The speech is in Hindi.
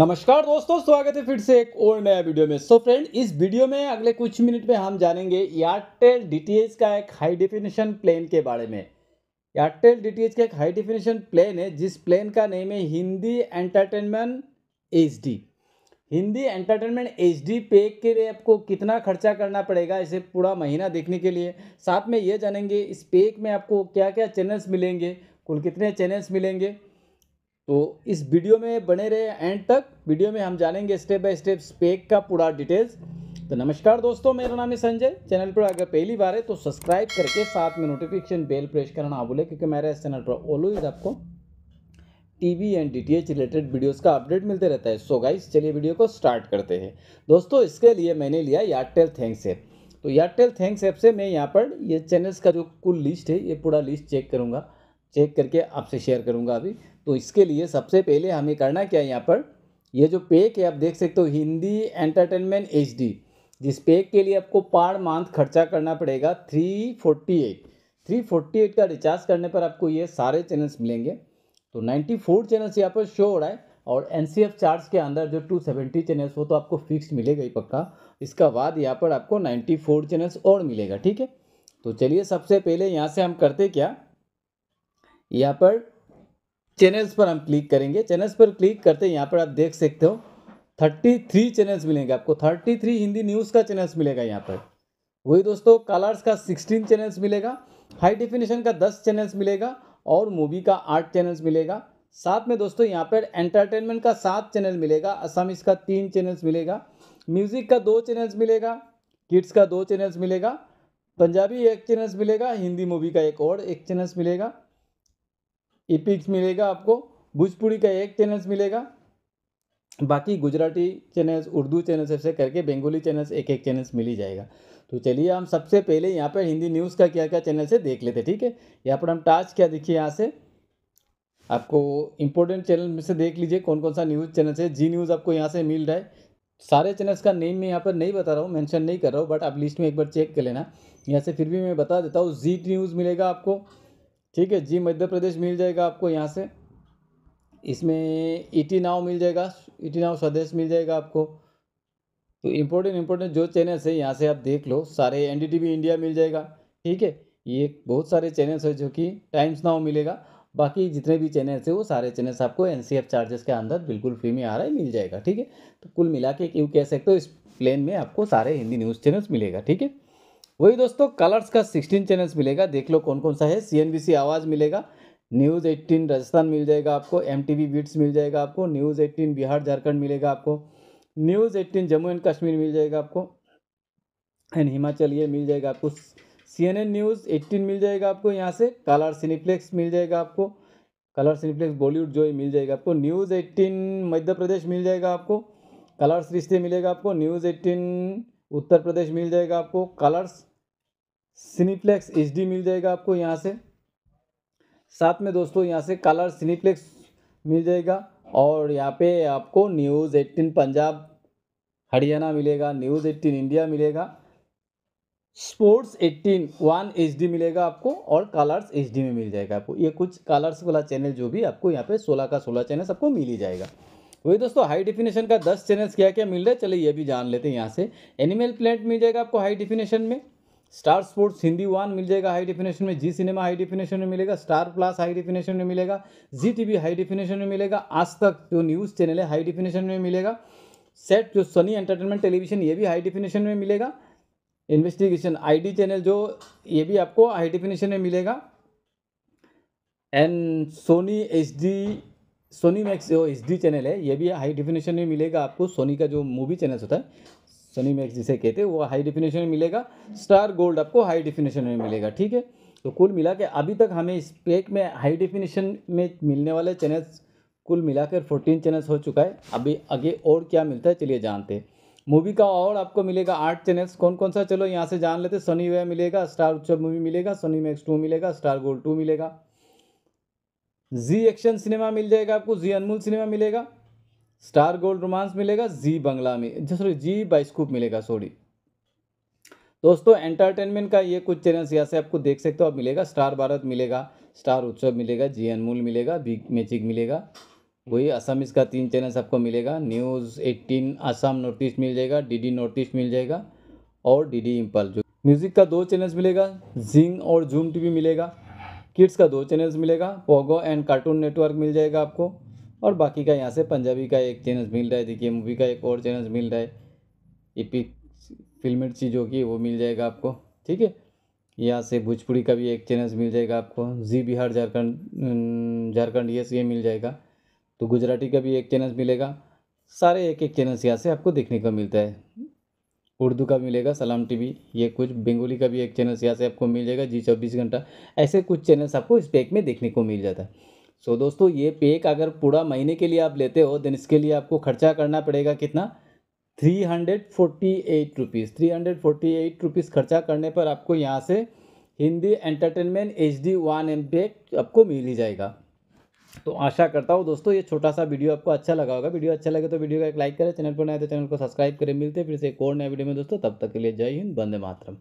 नमस्कार दोस्तों स्वागत है फिर से एक और नया वीडियो में सो so फ्रेंड इस वीडियो में अगले कुछ मिनट में हम जानेंगे एयरटेल डी का एक हाई डिफिनेशन प्लान के बारे में एयरटेल डी का एक हाई डिफिनेशन प्लान है जिस प्लान का नेम है Hindi entertainment H Hindi entertainment H D पे के लिए आपको कितना खर्चा करना पड़ेगा इसे पूरा महीना देखने के लिए साथ में ये जानेंगे इस पेक में आपको क्या क्या चैनल्स मिलेंगे कुल कितने चैनल्स मिलेंगे तो इस वीडियो में बने रहे एंड तक वीडियो में हम जानेंगे स्टेप बाय स्टेप स्पेक का पूरा डिटेल्स तो नमस्कार दोस्तों मेरा नाम है संजय चैनल पर अगर पहली बार है तो सब्सक्राइब करके साथ में नोटिफिकेशन बेल प्रेस करना भूलें क्योंकि मेरा इस चैनल पर ऑलवेज आपको TV and DTH related videos का अपडेट मिलते रहता है सो गाइस चलिए वीडियो को स्टार्ट करते हैं दोस्तों इसके लिए मैंने लिया एयरटेल थैंक्स ऐप तो एयरटेल थैंक्स ऐप से मैं यहाँ पर ये चैनल्स का जो कुल लिस्ट है ये पूरा लिस्ट चेक करूँगा चेक करके आपसे शेयर करूँगा अभी तो इसके लिए सबसे पहले हमें करना क्या है यहाँ पर ये जो पेक है आप देख सकते हो हिंदी एंटरटेनमेंट एच जिस पैक के लिए आपको पर मंथ खर्चा करना पड़ेगा three forty eight three forty eight का रिचार्ज करने पर आपको ये सारे चैनल्स मिलेंगे तो नाइन्टी फोर चैनल्स यहाँ पर शो हो रहा है और एन चार्ज के अंदर जो टू सेवेंटी चैनल्स हो तो आपको फिक्स मिलेगा ही पक्का इसका बाद यहाँ पर आपको नाइन्टी फोर चैनल्स और मिलेगा ठीक है तो चलिए सबसे पहले यहाँ से हम करते क्या यहाँ पर चैनल्स पर हम क्लिक करेंगे चैनल्स पर क्लिक करते हैं यहाँ पर आप देख सकते हो थर्टी थ्री चैनल्स मिलेंगे आपको थर्टी थ्री हिंदी न्यूज़ का चैनल्स मिलेगा यहाँ पर वही दोस्तों कलर्स का सिक्सटीन चैनल्स मिलेगा हाई डिफिनेशन का दस चैनल्स मिलेगा और मूवी का आठ चैनल्स मिलेगा साथ में दोस्तों यहाँ पर एंटरटेनमेंट का सात चैनल मिलेगा असामिस का तीन चैनल्स मिलेगा म्यूज़िक का दो चैनल्स मिलेगा किड्स का दो चैनल्स मिलेगा पंजाबी एक चैनल्स मिलेगा हिंदी मूवी का एक और एक चैनल्स मिलेगा इपिक्स मिलेगा आपको भोजपुरी का एक चैनल्स मिलेगा बाकी गुजराती चैनल्स उर्दू चैनल्स ऐसे करके बंगाली चैनल्स एक एक चैनल्स मिल ही जाएगा तो चलिए हम सबसे पहले यहाँ पर हिंदी न्यूज़ का क्या क्या चैनल से देख लेते ठीक है यहाँ पर हम टाच क्या देखिए यहाँ से आपको इम्पोर्टेंट चैनल में से देख लीजिए कौन कौन सा न्यूज़ चैनल है जी न्यूज़ आपको यहाँ से मिल रहा है सारे चैनल्स का नेम मैं यहाँ पर नहीं बता रहा हूँ मेंशन नहीं कर रहा हूँ बट आप लिस्ट में एक बार चेक कर लेना यहाँ से फिर भी मैं बता देता हूँ जी न्यूज़ मिलेगा आपको ठीक है जी मध्य प्रदेश मिल जाएगा आपको यहाँ से इसमें ईटी नाव मिल जाएगा ईटी नाव स्वदेश मिल जाएगा आपको तो इम्पोर्टेंट इम्पोर्टेंट जो चैनल्स है यहाँ से आप देख लो सारे एन इंडिया मिल जाएगा ठीक है ये बहुत सारे चैनल्स है जो कि टाइम्स नाव मिलेगा बाकी जितने भी चैनल्स है वो सारे चैनल्स आपको एन चार्जेस के अंदर बिल्कुल फ्री में आ रहा है मिल जाएगा ठीक है तो कुल मिला के यू कह सकते हो इस प्लेन में आपको सारे हिंदी न्यूज़ चैनल्स मिलेगा ठीक है वही दोस्तों कलर्स का सिक्सटीन चैनल्स मिलेगा देख लो कौन कौन सा है सी आवाज़ मिलेगा न्यूज़ एट्टीन राजस्थान मिल जाएगा आपको एम टी बीट्स मिल जाएगा आपको न्यूज़ एट्टीन बिहार झारखंड मिलेगा आपको news eighteen Jammu and Kashmir मिल जाएगा आपको एंड हिमाचल ये मिल जाएगा आपको C N N news eighteen मिल जाएगा आपको यहाँ से कलर सिनीप्लेक्स मिल जाएगा आपको कलर सिनीप्लेक्स बॉलीवुड जो मिल जाएगा आपको न्यूज़ एट्टीन मध्य प्रदेश मिल जाएगा आपको कलर्स रिश्ते मिलेगा आपको न्यूज़ एट्टीन उत्तर प्रदेश मिल जाएगा आपको कलर्स सिनीप्लेक्स एच मिल जाएगा आपको यहाँ से साथ में दोस्तों यहाँ से कलर सिनीप्लेक्स मिल जाएगा और यहाँ पे आपको न्यूज़ एट्टीन पंजाब हरियाणा मिलेगा न्यूज़ एट्टीन इंडिया मिलेगा स्पोर्ट्स एट्टीन वन एच मिलेगा आपको और कलर्स एच में मिल जाएगा आपको ये कुछ कलर्स वाला चैनल जो भी आपको यहाँ पे सोलह का सोलह चैनल सबको मिल ही जाएगा वही दोस्तों हाई डिफिनेशन का दस चैनल्स क्या क्या मिल रहा है चलिए ये भी जान लेते हैं यहाँ से एनिमल प्लांट मिल जाएगा आपको हाई डिफिनेशन में स्टार स्पोर्ट्स हिंदी वन मिल जाएगा हाई डिफिनेशन में जी सिनेमा हाई डिफिनेशन में मिलेगा स्टार प्लस हाई डिफिनेशन में मिलेगा जी टीवी हाई डिफिनेशन में मिलेगा आज तक जो न्यूज़ चैनल है हाई डिफिनेशन में मिलेगा सेट जो सनी एंटरटेनमेंट टेलीविजन ये भी हाई डिफिनेशन में मिलेगा इन्वेस्टिगेशन आई चैनल जो ये भी आपको हाई डिफिनेशन में मिलेगा and Sony H D Sony Max जो एच डी चैनल है ये भी हाई डिफिनेशन में मिलेगा आपको सोनी का जो मूवी चैनल होता है सोनी मैक्स जिसे कहते हैं वो हाई डिफिनेशन में मिलेगा स्टार गोल्ड आपको हाई डिफिनेशन में मिलेगा ठीक है तो कुल मिला के अभी तक हमें इस पैक में हाई डिफिनेशन में मिलने वाले चैनल्स कुल मिलाकर 14 चैनल्स हो चुका है अभी आगे और क्या मिलता है चलिए जानते हैं मूवी का और आपको मिलेगा आठ चैनल्स कौन कौन सा चलो यहाँ से जान लेते सोनी वे मिलेगा स्टार उत्सव मूवी मिलेगा सोनी मैक्स टू मिलेगा स्टार गोल्ड टू मिलेगा जी एक्शन सिनेमा मिल जाएगा आपको जी अनमोल सिनेमा मिलेगा स्टार गोल्ड रोमांस मिलेगा जी बंगला में सॉरी जी बाइस्कूप मिलेगा सॉरी दोस्तों एंटरटेनमेंट का ये कुछ चैनल्स यहाँ से आपको देख सकते हो आप मिलेगा स्टार भारत मिलेगा स्टार उत्सव मिलेगा जी अनमोल मिलेगा बिग मैजिक मिलेगा वही असम इसका तीन चैनल्स आपको मिलेगा news eighteen Assam north east मिल जाएगा डीडी नॉर्थ ईस्ट मिल जाएगा और डीडी इम्पल जो म्यूज़िक का दो चैनल्स मिलेगा जिंग और जूम टीवी मिलेगा किड्स का दो चैनल्स मिलेगा पोगो एंड कार्टून नेटवर्क मिल जाएगा आपको और बाकी का यहाँ से पंजाबी का एक चैनल मिल रहा है देखिए मूवी का एक और चैनल मिल रहा है ई फिल्म चीज़ों की वो मिल जाएगा आपको ठीक है यहाँ से भोजपुरी का भी एक चैनल मिल जाएगा आपको जी बिहार झारखंड झारखंड ये ये मिल जाएगा तो गुजराती का भी एक चैनल मिलेगा सारे एक एक चैनल यहाँ से आपको देखने को मिलता है उर्दू का मिलेगा सलाम टीवी ये कुछ बंगाली का भी एक चैनल यहाँ से आपको मिल जाएगा जी चौबीस घंटा ऐसे कुछ चैनल्स आपको इस पैक में देखने को मिल जाता है सो so, दोस्तों ये पेक अगर पूरा महीने के लिए आप लेते हो देन इसके लिए आपको खर्चा करना पड़ेगा कितना three hundred forty eight rupees three hundred forty eight rupees खर्चा करने पर आपको यहाँ से Hindi entertainment H D one M pack आपको मिल ही जाएगा तो आशा करता हूँ दोस्तों ये छोटा सा वीडियो आपको अच्छा लगा होगा वीडियो अच्छा लगे तो वीडियो का एक लाइक करें चैनल पर नए तो चैनल को सब्सक्राइब करें मिलते हैं फिर से एक और नया वीडियो में दोस्तों तब तक के लिए जय हिंद बंदे मातरम